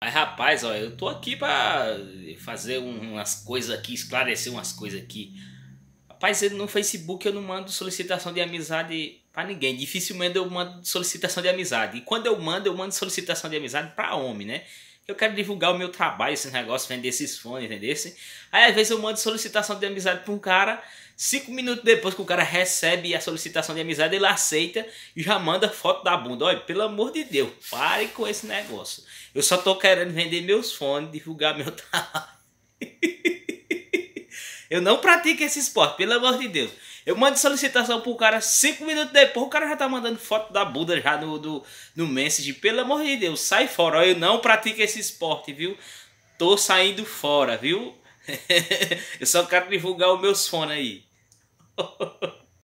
Mas rapaz, ó, eu tô aqui pra fazer umas coisas aqui, esclarecer umas coisas aqui. Rapaz, no Facebook eu não mando solicitação de amizade pra ninguém. Dificilmente eu mando solicitação de amizade. E quando eu mando, eu mando solicitação de amizade pra homem, né? eu quero divulgar o meu trabalho, esse negócio, vender esses fones, entendeu? Aí às vezes eu mando solicitação de amizade para um cara, cinco minutos depois que o cara recebe a solicitação de amizade, ele aceita e já manda foto da bunda. Olha, pelo amor de Deus, pare com esse negócio. Eu só tô querendo vender meus fones, divulgar meu trabalho. eu não pratico esse esporte, pelo amor de Deus. Eu mando solicitação pro cara cinco minutos depois, o cara já tá mandando foto da Buda já no, no, no message. Pelo amor de Deus, sai fora. Eu não pratico esse esporte, viu? Tô saindo fora, viu? eu só quero divulgar os meus fones aí.